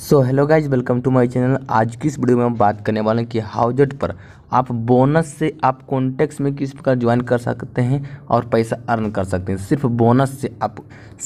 so hello guys welcome to my channel आज की इस वीडियो में हम बात करने वाले हैं कि हाउजेट पर आप बोनस से आप कॉन्टेक्स में किस प्रकार ज्वाइन कर सकते हैं और पैसा अर्न कर सकते हैं सिर्फ बोनस से आप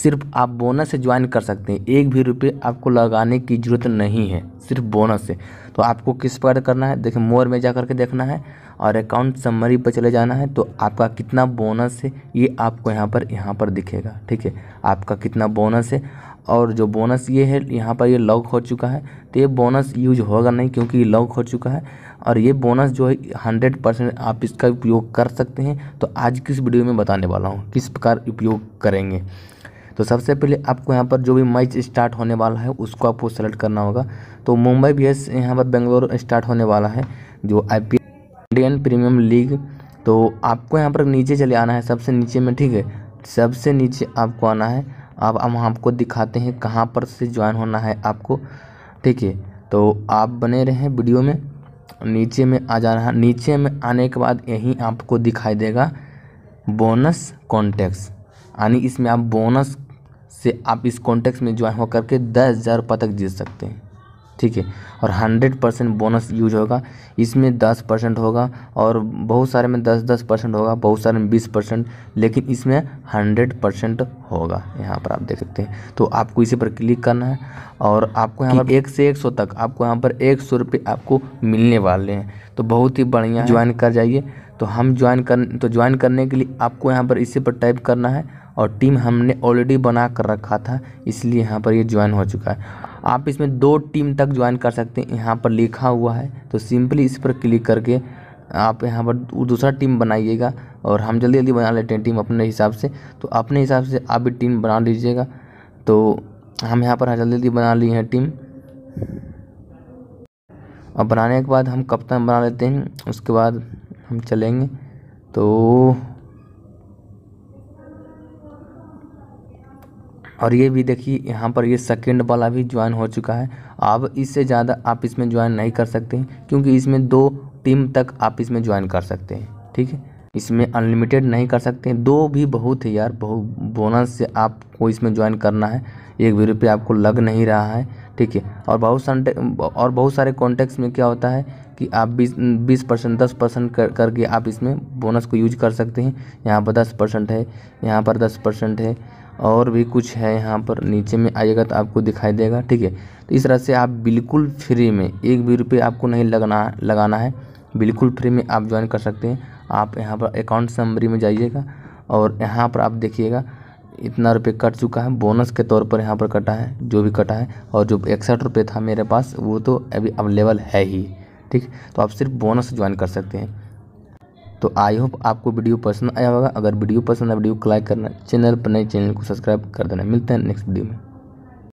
सिर्फ आप बोनस से ज्वाइन कर सकते हैं एक भी रुपये आपको लगाने की ज़रूरत नहीं है सिर्फ बोनस से तो आपको किस प्रकार करना है देखिए मोर में जा कर के देखना है और अकाउंट समरी पर चले जाना है तो आपका कितना बोनस है ये आपको यहाँ पर यहाँ पर दिखेगा ठीक है आपका कितना बोनस है और जो बोनस ये है यहाँ पर ये लॉक हो चुका है तो ये बोनस यूज होगा नहीं क्योंकि लॉक हो चुका है और ये बोनस जो है हंड्रेड परसेंट आप इसका उपयोग कर सकते हैं तो आज किस वीडियो में बताने वाला हूँ किस प्रकार उपयोग करेंगे तो सबसे पहले आपको यहाँ पर जो भी मैच स्टार्ट होने वाला है उसको आपको सेलेक्ट करना होगा तो मुंबई बी एस यहाँ पर बेंगलोर स्टार्ट होने वाला है जो I P Indian Premier League तो आपको यहाँ पर नीचे चले आना है सबसे नीचे में ठीक है सबसे नीचे आपको आना है अब हम आपको दिखाते हैं कहाँ पर से ज्वाइन होना है आपको ठीक है तो आप बने रहें वीडियो में नीचे में आ जा रहा नीचे में आने के बाद यहीं आपको दिखाई देगा बोनस कॉन्टैक्ट्स यानी इसमें आप बोनस से आप इस कॉन्टैक्ट में ज्वाइन होकर के दस हज़ार रुपये तक जीत सकते हैं ठीक है और हंड्रेड परसेंट बोनस यूज होगा इसमें दस परसेंट होगा और बहुत सारे में दस दस परसेंट होगा बहुत सारे में बीस परसेंट लेकिन इसमें हंड्रेड परसेंट होगा यहाँ पर आप देख सकते हैं तो आपको इसी पर क्लिक करना है और आपको यहाँ पर एक से एक सौ तक आपको यहाँ पर एक सौ रुपये आपको मिलने वाले हैं तो बहुत ही बढ़िया ज्वाइन कर जाइए तो हम ज्वाइन कर तो ज्वाइन करने के लिए आपको यहाँ पर इसी पर टाइप करना है और टीम हमने ऑलरेडी बना कर रखा था इसलिए यहाँ पर ये ज्वाइन हो चुका है आप इसमें दो टीम तक ज्वाइन कर सकते हैं यहाँ पर लिखा हुआ है तो सिंपली इस पर क्लिक करके आप यहाँ पर दूसरा टीम बनाइएगा और हम जल्दी जल्दी बना लेते हैं टीम अपने हिसाब से तो अपने हिसाब से आप भी टीम बना लीजिएगा तो हम यहाँ पर जल्दी जल्दी बना लिए हैं टीम और बनाने के बाद हम कप्तान बना लेते हैं उसके बाद हम चलेंगे तो और ये भी देखिए यहाँ पर ये सेकंड वाला भी ज्वाइन हो चुका है अब इससे ज़्यादा आप इसमें ज्वाइन नहीं कर सकते क्योंकि इसमें दो टीम तक आप इसमें ज्वाइन कर सकते हैं ठीक है इसमें अनलिमिटेड नहीं कर सकते दो भी बहुत है यार बहुत बोनस से आपको इसमें ज्वाइन करना है एक भी रुपये आपको लग नहीं रहा है ठीक है और बहुत सारे और बहुत सारे कॉन्टेक्ट्स में क्या होता है कि आप बीस बीस परसेंट दस परसेंट कर करके आप इसमें बोनस को यूज कर सकते हैं यहाँ पर दस परसेंट है यहाँ पर दस परसेंट है और भी कुछ है यहाँ पर नीचे में आएगा तो आपको दिखाई देगा ठीक है तो इस तरह से आप बिल्कुल फ्री में एक भी रुपये आपको नहीं लगना लगाना है बिल्कुल फ्री में आप ज्वाइन कर सकते हैं आप यहाँ पर अकाउंट समरी में जाइएगा और यहाँ पर आप देखिएगा इतना रुपये कट चुका है बोनस के तौर पर यहाँ पर कटा है जो भी कटा है और जो इकसठ रुपये था मेरे पास वो तो अभी अवेलेबल है ही ठीक तो आप सिर्फ बोनस ज्वाइन कर सकते हैं तो आई होप आपको वीडियो पसंद आया होगा अगर वीडियो पसंद आया वीडियो को लाइक करना चैनल पर नए चैनल को सब्सक्राइब कर देना मिलते हैं नेक्स्ट वीडियो में